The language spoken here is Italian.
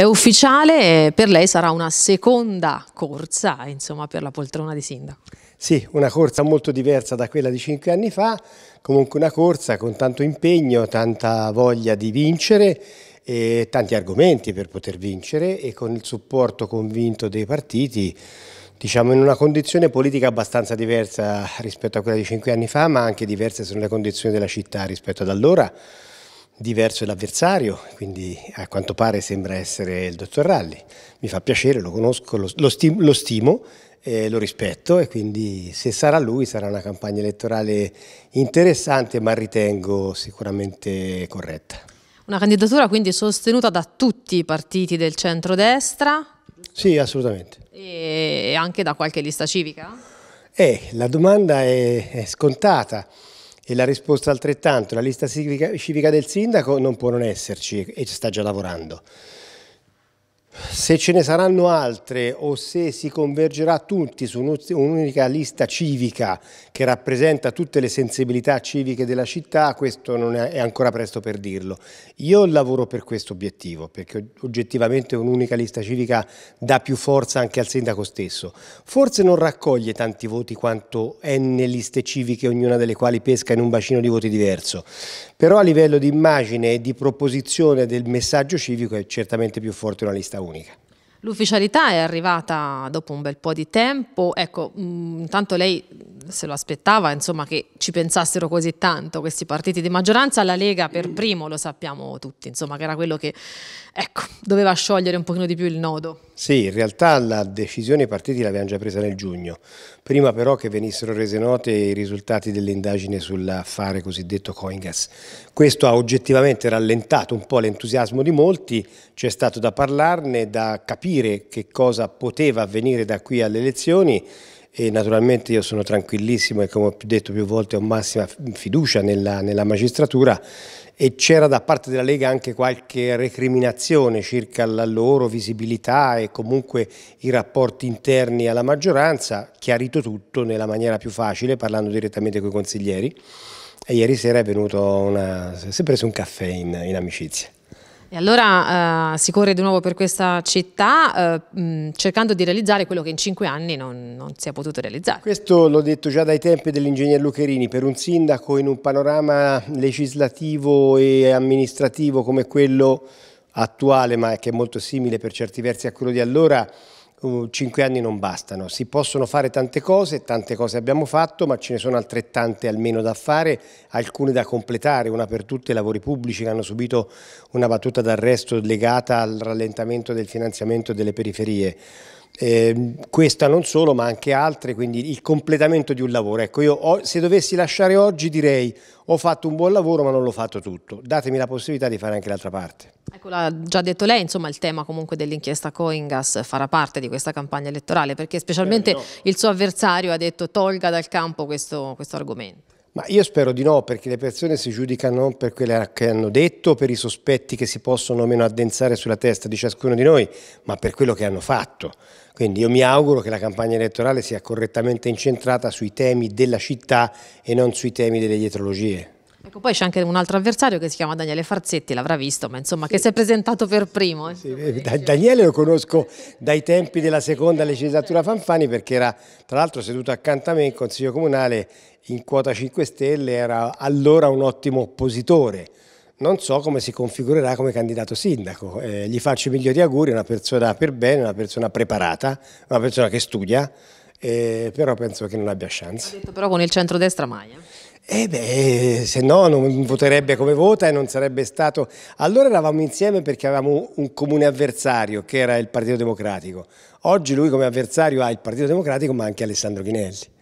È ufficiale, per lei sarà una seconda corsa insomma, per la poltrona di sindaco. Sì, una corsa molto diversa da quella di cinque anni fa, comunque una corsa con tanto impegno, tanta voglia di vincere e tanti argomenti per poter vincere e con il supporto convinto dei partiti, diciamo in una condizione politica abbastanza diversa rispetto a quella di cinque anni fa, ma anche diverse sono le condizioni della città rispetto ad allora diverso l'avversario, quindi a quanto pare sembra essere il dottor Ralli. Mi fa piacere, lo conosco, lo, lo, stimo, lo stimo eh, lo rispetto e quindi se sarà lui sarà una campagna elettorale interessante ma ritengo sicuramente corretta. Una candidatura quindi sostenuta da tutti i partiti del centrodestra? Sì, assolutamente. E anche da qualche lista civica? Eh, la domanda è, è scontata. E la risposta altrettanto, la lista civica del sindaco non può non esserci e ci sta già lavorando. Se ce ne saranno altre o se si convergerà tutti su un'unica lista civica che rappresenta tutte le sensibilità civiche della città, questo non è ancora presto per dirlo. Io lavoro per questo obiettivo, perché oggettivamente un'unica lista civica dà più forza anche al sindaco stesso. Forse non raccoglie tanti voti quanto n liste civiche, ognuna delle quali pesca in un bacino di voti diverso, però a livello di immagine e di proposizione del messaggio civico è certamente più forte una lista única. L'ufficialità è arrivata dopo un bel po' di tempo, ecco, mm, intanto lei se lo aspettava, insomma, che ci pensassero così tanto questi partiti di maggioranza, la Lega per mm. primo lo sappiamo tutti, insomma, che era quello che, ecco, doveva sciogliere un pochino di più il nodo. Sì, in realtà la decisione i partiti l'abbiamo già presa nel giugno, prima però che venissero rese note i risultati dell'indagine sull'affare cosiddetto Coingas. Questo ha oggettivamente rallentato un po' l'entusiasmo di molti, c'è stato da parlarne, da capire capire che cosa poteva avvenire da qui alle elezioni e naturalmente io sono tranquillissimo e come ho detto più volte ho massima fiducia nella, nella magistratura e c'era da parte della Lega anche qualche recriminazione circa la loro visibilità e comunque i rapporti interni alla maggioranza, chiarito tutto nella maniera più facile parlando direttamente con i consiglieri e ieri sera è venuto una, si è preso un caffè in, in amicizia. E allora eh, si corre di nuovo per questa città eh, mh, mm, cercando di realizzare quello che in cinque anni non, non si è potuto realizzare. Questo l'ho detto già dai tempi dell'ingegner Lucherini, per un sindaco in un panorama legislativo e amministrativo come quello attuale, ma che è molto simile per certi versi a quello di allora, Uh, cinque anni non bastano, si possono fare tante cose, tante cose abbiamo fatto, ma ce ne sono altrettante almeno da fare, alcune da completare, una per tutte i lavori pubblici che hanno subito una battuta d'arresto legata al rallentamento del finanziamento delle periferie. Eh, questa non solo, ma anche altre, quindi il completamento di un lavoro. Ecco, io ho, se dovessi lasciare oggi direi ho fatto un buon lavoro ma non l'ho fatto tutto, datemi la possibilità di fare anche l'altra parte. Ecco, l'ha già detto lei, insomma il tema comunque dell'inchiesta Coingas farà parte di questa campagna elettorale perché specialmente eh, no. il suo avversario ha detto tolga dal campo questo, questo argomento. Ma io spero di no, perché le persone si giudicano non per quello che hanno detto, per i sospetti che si possono o meno addensare sulla testa di ciascuno di noi, ma per quello che hanno fatto. Quindi io mi auguro che la campagna elettorale sia correttamente incentrata sui temi della città e non sui temi delle dietrologie. Ecco, poi c'è anche un altro avversario che si chiama Daniele Farzetti, l'avrà visto, ma insomma sì. che si è presentato per primo. Eh. Sì, eh, da Daniele lo conosco dai tempi della seconda legislatura Fanfani perché era tra l'altro seduto accanto a me in Consiglio Comunale in quota 5 Stelle, era allora un ottimo oppositore. Non so come si configurerà come candidato sindaco, eh, gli faccio i migliori auguri, è una persona per bene, una persona preparata, una persona che studia, eh, però penso che non abbia chance. Detto, però con il centro-destra mai. Eh? Eh beh, se no non voterebbe come vota e non sarebbe stato... Allora eravamo insieme perché avevamo un comune avversario che era il Partito Democratico. Oggi lui come avversario ha il Partito Democratico ma anche Alessandro Chinelli.